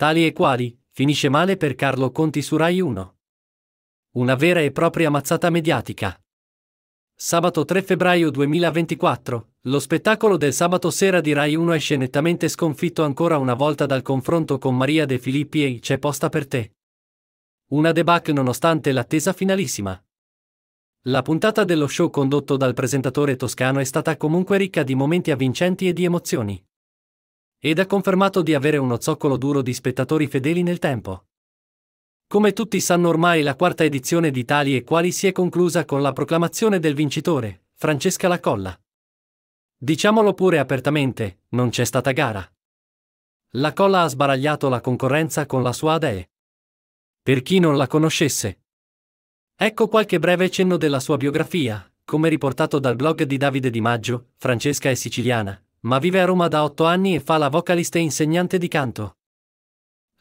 tali e quali, finisce male per Carlo Conti su Rai 1. Una vera e propria mazzata mediatica. Sabato 3 febbraio 2024, lo spettacolo del sabato sera di Rai 1 esce nettamente sconfitto ancora una volta dal confronto con Maria De Filippi e C'è posta per te. Una debacle nonostante l'attesa finalissima. La puntata dello show condotto dal presentatore toscano è stata comunque ricca di momenti avvincenti e di emozioni. Ed ha confermato di avere uno zoccolo duro di spettatori fedeli nel tempo. Come tutti sanno ormai la quarta edizione di Tali e Quali si è conclusa con la proclamazione del vincitore, Francesca Lacolla. Diciamolo pure apertamente, non c'è stata gara. La Colla ha sbaragliato la concorrenza con la sua Adee. Per chi non la conoscesse. Ecco qualche breve cenno della sua biografia, come riportato dal blog di Davide Di Maggio, Francesca è siciliana, ma vive a Roma da otto anni e fa la vocalista e insegnante di canto.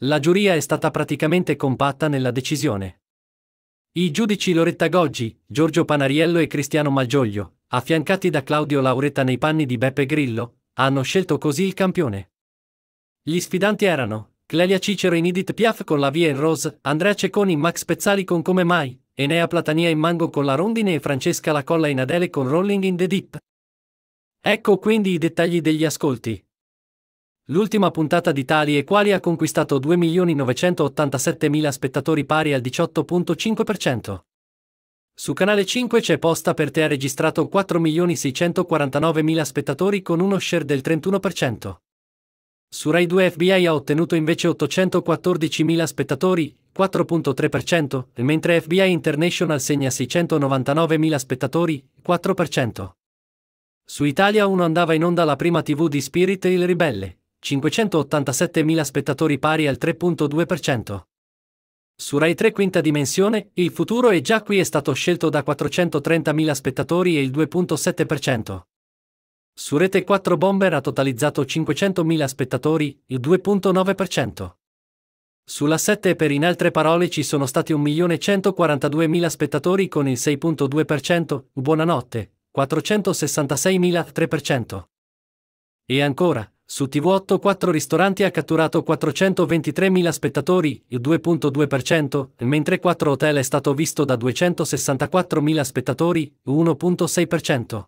La giuria è stata praticamente compatta nella decisione. I giudici Loretta Goggi, Giorgio Panariello e Cristiano Malgioglio, affiancati da Claudio Lauretta nei panni di Beppe Grillo, hanno scelto così il campione. Gli sfidanti erano Clelia Cicero in Edith Piaf con la Via in Rose, Andrea Cecconi in Max Pezzali con Come Mai, Enea Platania in Mango con la Rondine e Francesca Lacolla in Adele con Rolling in the Deep. Ecco quindi i dettagli degli ascolti. L'ultima puntata di Tali e Quali ha conquistato 2.987.000 spettatori pari al 18.5%. Su Canale 5 c'è Posta per te ha registrato 4.649.000 spettatori con uno share del 31%. Su Rai 2 FBI ha ottenuto invece 814.000 spettatori, 4.3%, mentre FBI International segna 699.000 spettatori, 4%. Su Italia 1 andava in onda la prima TV di Spirit e il Ribelle, 587.000 spettatori pari al 3.2%. Su Rai 3 Quinta Dimensione, il futuro è già qui è stato scelto da 430.000 spettatori e il 2.7%. Su Rete 4 Bomber ha totalizzato 500.000 spettatori, il 2.9%. Sulla 7 per in altre parole ci sono stati 1.142.000 spettatori con il 6.2%, buonanotte, 466.3%. E ancora, su TV8 4 ristoranti ha catturato 423.000 spettatori, il 2.2%, mentre 4 hotel è stato visto da 264.000 spettatori, 1.6%.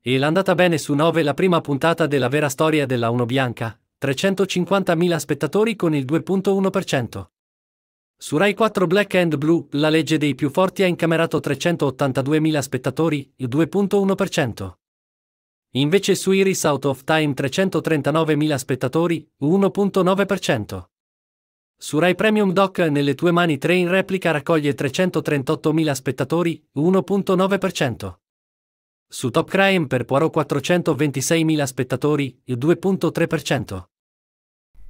E l'andata bene su 9 la prima puntata della vera storia della Uno Bianca, 350.000 spettatori con il 2.1%. Su Rai 4 Black and Blue, la legge dei più forti ha incamerato 382.000 spettatori, il 2.1%. Invece su Iris Out of Time 339.000 spettatori, 1.9%. Su Rai Premium Doc Nelle tue mani 3 in replica raccoglie 338.000 spettatori, 1.9%. Su Top Crime per Poirot 426.000 spettatori, il 2.3%.